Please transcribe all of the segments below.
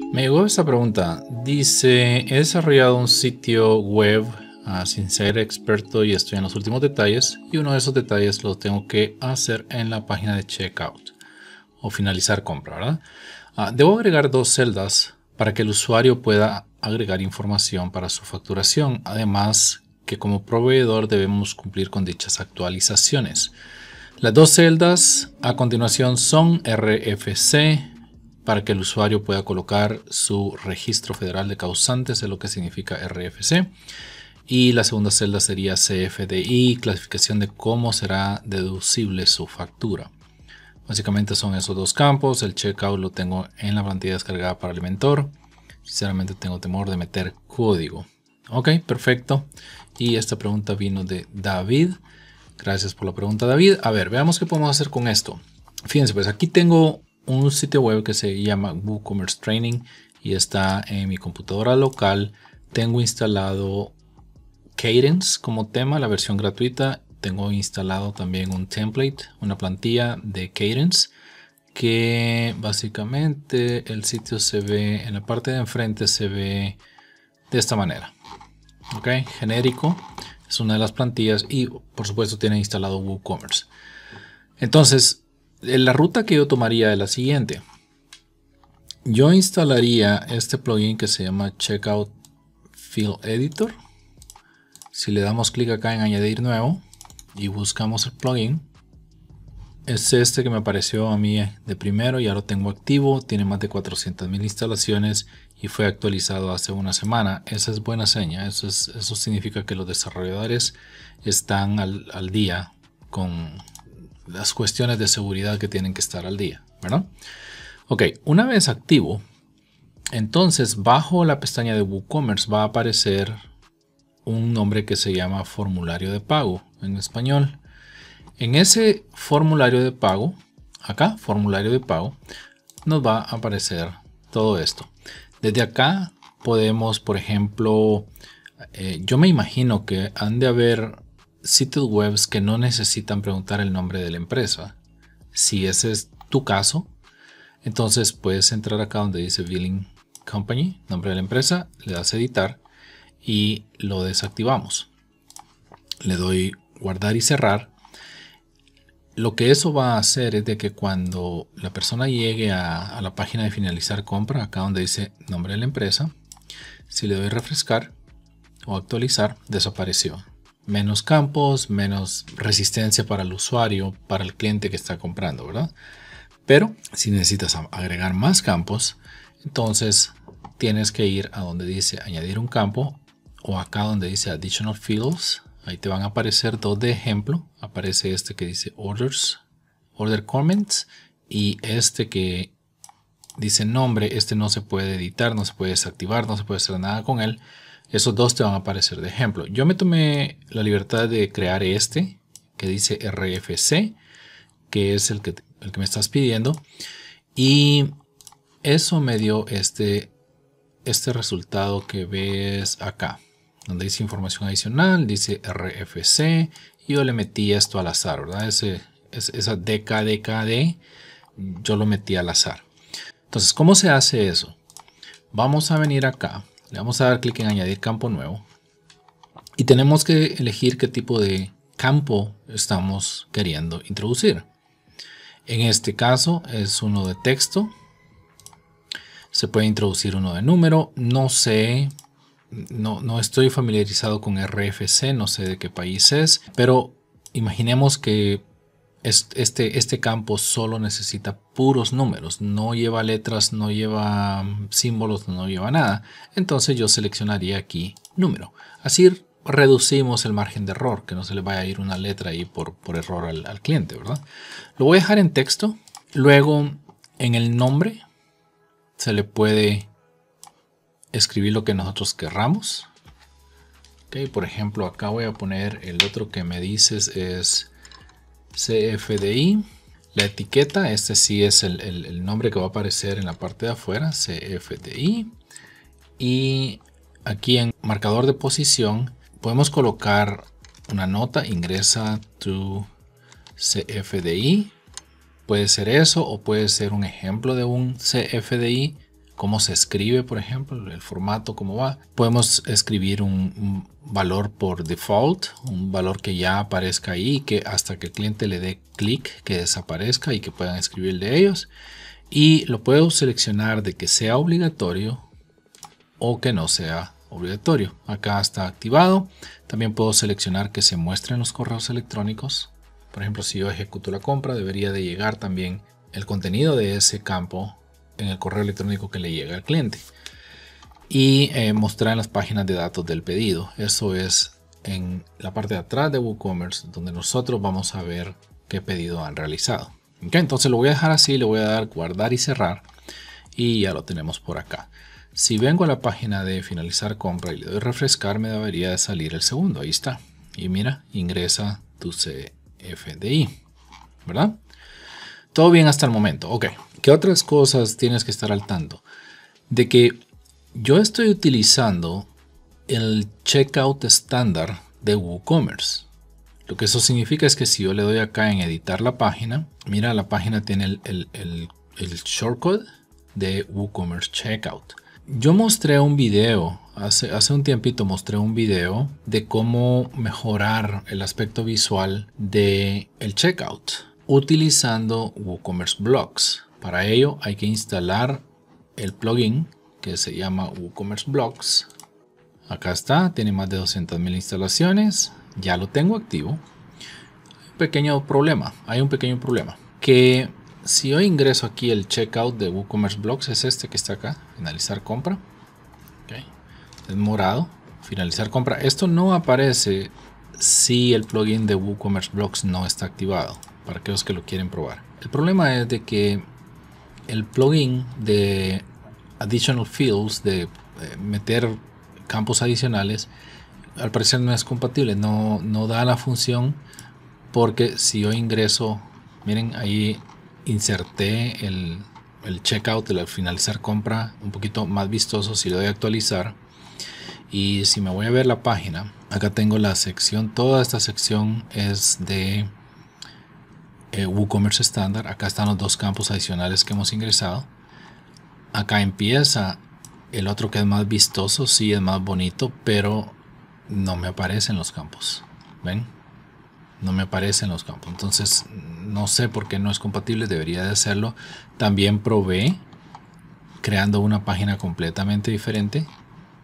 Me llegó esta pregunta. Dice, he desarrollado un sitio web ah, sin ser experto y estoy en los últimos detalles y uno de esos detalles lo tengo que hacer en la página de checkout o finalizar compra, ¿verdad? Ah, debo agregar dos celdas para que el usuario pueda agregar información para su facturación. Además, que como proveedor debemos cumplir con dichas actualizaciones. Las dos celdas a continuación son RFC para que el usuario pueda colocar su registro federal de causantes de lo que significa RFC. Y la segunda celda sería CFDI, clasificación de cómo será deducible su factura. Básicamente son esos dos campos. El checkout lo tengo en la plantilla descargada para el mentor Sinceramente tengo temor de meter código. Ok, perfecto. Y esta pregunta vino de David. Gracias por la pregunta, David. A ver, veamos qué podemos hacer con esto. Fíjense, pues aquí tengo un sitio web que se llama WooCommerce Training y está en mi computadora local. Tengo instalado Cadence como tema, la versión gratuita. Tengo instalado también un template, una plantilla de Cadence que básicamente el sitio se ve en la parte de enfrente se ve de esta manera ok genérico es una de las plantillas y por supuesto tiene instalado WooCommerce entonces eh, la ruta que yo tomaría es la siguiente. Yo instalaría este plugin que se llama Checkout Field Editor. Si le damos clic acá en añadir nuevo y buscamos el plugin, es este que me apareció a mí de primero, ya lo tengo activo, tiene más de 400.000 instalaciones y fue actualizado hace una semana. Esa es buena seña, eso, significa que los desarrolladores están al día con, las cuestiones de seguridad que tienen que estar al día, ¿verdad? Ok, una vez activo, entonces bajo la pestaña de WooCommerce va a aparecer un nombre que se llama formulario de pago en español. En ese formulario de pago, acá, formulario de pago, nos va a aparecer todo esto. Desde acá podemos, por ejemplo, eh, yo me imagino que han de haber sitios webs que no necesitan preguntar el nombre de la empresa. Si ese es tu caso, entonces puedes entrar acá donde dice Billing Company, nombre de la empresa, le das editar y lo desactivamos. Le doy guardar y cerrar. Lo que eso va a hacer es de que cuando la persona llegue a la página de finalizar compra, acá donde dice nombre de la empresa, si le doy refrescar o actualizar, desapareció menos campos, menos resistencia para el usuario, para el cliente que está comprando, ¿verdad? Pero si necesitas agregar más campos, entonces tienes que ir a donde dice añadir un campo o acá donde dice additional fields. Ahí te van a aparecer dos de ejemplo. Aparece este que dice orders, order comments y este que dice nombre. Este no se puede editar, no se puede desactivar, no se puede hacer nada con él esos dos te van a aparecer de ejemplo. Yo me tomé la libertad de crear este que dice RFC, que es el que, el que me estás pidiendo. Y eso me dio este, este resultado que ves acá, donde dice información adicional, dice RFC. Y yo le metí esto al azar, ¿verdad? Ese, esa DKDKD, yo lo metí al azar. Entonces, ¿cómo se hace eso? Vamos a venir acá le vamos a dar clic en añadir campo nuevo. Y tenemos que elegir qué tipo de campo estamos queriendo introducir. En este caso es uno de texto. Se puede introducir uno de número. No sé, no, estoy familiarizado con RFC, no sé de qué país es, pero imaginemos que este, este campo solo necesita puros números, no lleva letras, no lleva símbolos, no lleva nada. Entonces yo seleccionaría aquí número. Así reducimos el margen de error, que no se le vaya a ir una letra ahí por, por error al, cliente, ¿verdad? Lo voy a dejar en texto. Luego en el nombre se le puede escribir lo que nosotros querramos. Okay, por ejemplo, acá voy a poner el otro que me dices es CFDI. La etiqueta, este sí es el, nombre que va a aparecer en la parte de afuera, CFDI. Y aquí en marcador de posición podemos colocar una nota, ingresa to CFDI. Puede ser eso o puede ser un ejemplo de un CFDI cómo se escribe, por ejemplo, el formato, cómo va. Podemos escribir un, valor por default, un valor que ya aparezca ahí, que hasta que el cliente le dé clic, que desaparezca y que puedan escribir de ellos. Y lo puedo seleccionar de que sea obligatorio o que no sea obligatorio. Acá está activado. También puedo seleccionar que se muestren los correos electrónicos. Por ejemplo, si yo ejecuto la compra, debería de llegar también el contenido de ese campo en el correo electrónico que le llega al cliente y eh, mostrar en las páginas de datos del pedido. Eso es en la parte de atrás de WooCommerce donde nosotros vamos a ver qué pedido han realizado. entonces lo voy a dejar así, le voy a dar guardar y cerrar y ya lo tenemos por acá. Si vengo a la página de finalizar compra y le doy refrescar, me debería de salir el segundo. Ahí está. Y mira, ingresa tu CFDI. ¿Verdad? Todo bien hasta el momento. Ok. ¿Qué otras cosas tienes que estar al tanto? De que yo estoy utilizando el checkout estándar de WooCommerce. Lo que eso significa es que si yo le doy acá en editar la página, mira, la página tiene el, el, el, shortcode de WooCommerce Checkout. Yo mostré un video, hace, hace un tiempito mostré un video de cómo mejorar el aspecto visual del el checkout utilizando WooCommerce Blocks. Para ello hay que instalar el plugin que se llama WooCommerce Blocks. Acá está, tiene más de 200.000 instalaciones. Ya lo tengo activo. Pequeño problema, hay un pequeño problema. Que si yo ingreso aquí el checkout de WooCommerce Blocks, es este que está acá, finalizar compra. Es morado, finalizar compra. Esto no aparece si el plugin de WooCommerce Blocks no está activado para aquellos que lo quieren probar. El problema es de que el plugin de additional fields, de eh, meter campos adicionales, al parecer no es compatible, no, no da la función porque si yo ingreso, miren ahí inserté el, el checkout, el finalizar compra un poquito más vistoso, si lo doy actualizar y si me voy a ver la página, acá tengo la sección, toda esta sección es de eh, WooCommerce estándar. Acá están los dos campos adicionales que hemos ingresado. Acá empieza el otro que es más vistoso, sí es más bonito, pero no me aparecen los campos. ¿Ven? No me aparecen los campos. Entonces, no sé por qué no es compatible, debería de hacerlo. También probé creando una página completamente diferente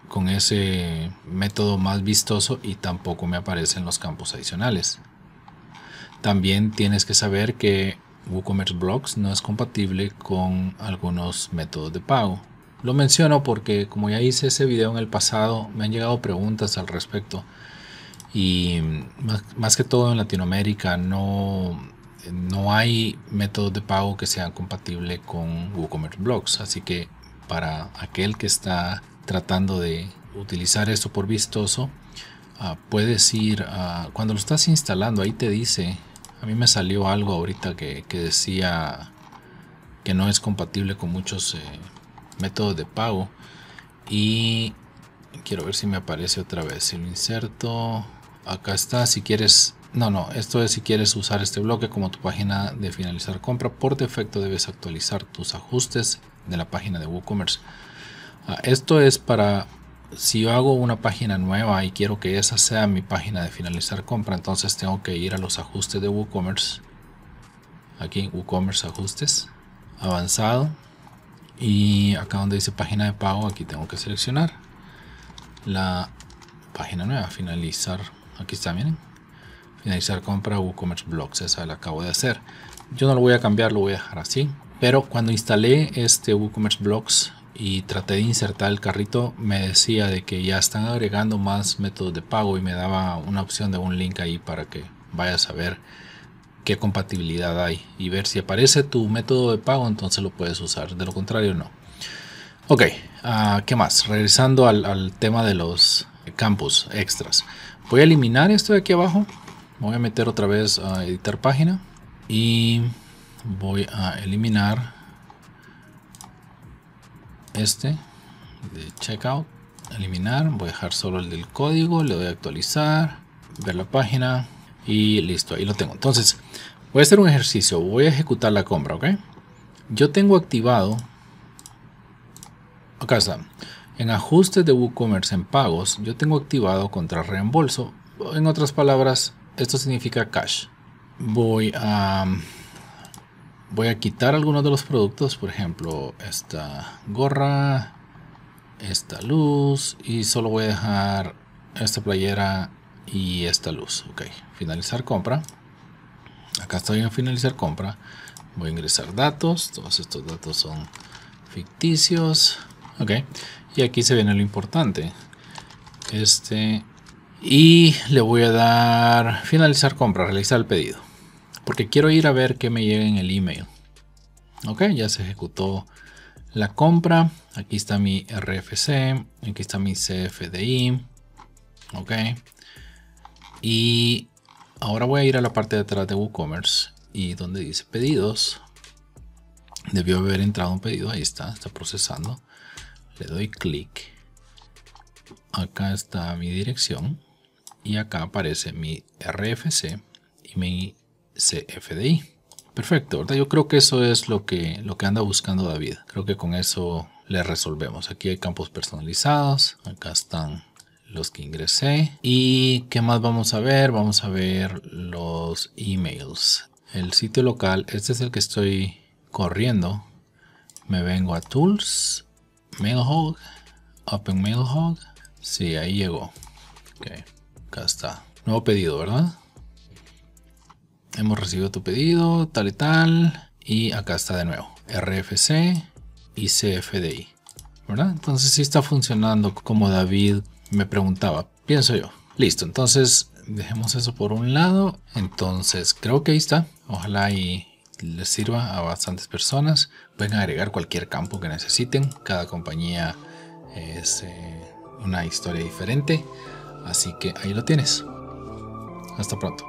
con ese método más vistoso y tampoco me aparecen los campos adicionales. También tienes que saber que WooCommerce Blocks no es compatible con algunos métodos de pago. Lo menciono porque como ya hice ese video en el pasado, me han llegado preguntas al respecto. Y más, que todo en Latinoamérica no, no hay métodos de pago que sean compatibles con WooCommerce Blocks. Así que para aquel que está tratando de utilizar esto por vistoso, ah, puedes ir cuando lo estás instalando, ahí te dice a mí me salió algo ahorita que, decía que no es compatible con muchos eh, métodos de pago. Y quiero ver si me aparece otra vez. Si lo inserto, acá está. Si quieres, no, no, esto es si quieres usar este bloque como tu página de finalizar compra. Por defecto debes actualizar tus ajustes de la página de WooCommerce. Ah, esto es para si yo hago una página nueva y quiero que esa sea mi página de finalizar compra, entonces tengo que ir a los ajustes de WooCommerce. Aquí WooCommerce ajustes, avanzado. Y acá donde dice página de pago, aquí tengo que seleccionar la página nueva, finalizar. Aquí está, miren. Finalizar compra WooCommerce Blocks, esa la acabo de hacer. Yo no lo voy a cambiar, lo voy a dejar así. Pero cuando instalé este WooCommerce Blocks, y traté de insertar el carrito, me decía de que ya están agregando más métodos de pago y me daba una opción de un link ahí para que vayas a ver qué compatibilidad hay y ver si aparece tu método de pago, entonces lo puedes usar, de lo contrario no. Ok, ah, ¿qué más? Regresando al, al tema de los campos extras. Voy a eliminar esto de aquí abajo, voy a meter otra vez a editar página y voy a eliminar este de checkout eliminar voy a dejar solo el del código le doy a actualizar ver la página y listo ahí lo tengo entonces voy a hacer un ejercicio voy a ejecutar la compra ok yo tengo activado acá está en ajustes de WooCommerce en pagos yo tengo activado contra reembolso en otras palabras esto significa cash voy a voy a quitar algunos de los productos, por ejemplo, esta gorra, esta luz y solo voy a dejar esta playera y esta luz. Ok, finalizar compra. Acá estoy en finalizar compra. Voy a ingresar datos. Todos estos datos son ficticios. Ok, y aquí se viene lo importante. Este y le voy a dar finalizar compra, realizar el pedido porque quiero ir a ver que me llega en el email. Ok, ya se ejecutó la compra. Aquí está mi RFC, aquí está mi CFDI. Ok. Y ahora voy a ir a la parte de atrás de WooCommerce y donde dice pedidos. Debió haber entrado un pedido, ahí está, está procesando. Le doy clic. Acá está mi dirección y acá aparece mi RFC y mi CFDI. Perfecto, ¿verdad? Yo creo que eso es lo que, lo que anda buscando David. Creo que con eso le resolvemos. Aquí hay campos personalizados. Acá están los que ingresé. ¿Y qué más vamos a ver? Vamos a ver los emails. El sitio local, este es el que estoy corriendo. Me vengo a Tools, Mailhog, Open Mailhog. Sí, ahí llegó. Ok, acá está. Nuevo pedido, ¿verdad? hemos recibido tu pedido, tal y tal. Y acá está de nuevo, RFC y CFDI. ¿Verdad? Entonces sí está funcionando como David me preguntaba, pienso yo. Listo, entonces dejemos eso por un lado. Entonces creo que ahí está. Ojalá y les sirva a bastantes personas. Pueden agregar cualquier campo que necesiten. Cada compañía es eh, una historia diferente. Así que ahí lo tienes. Hasta pronto.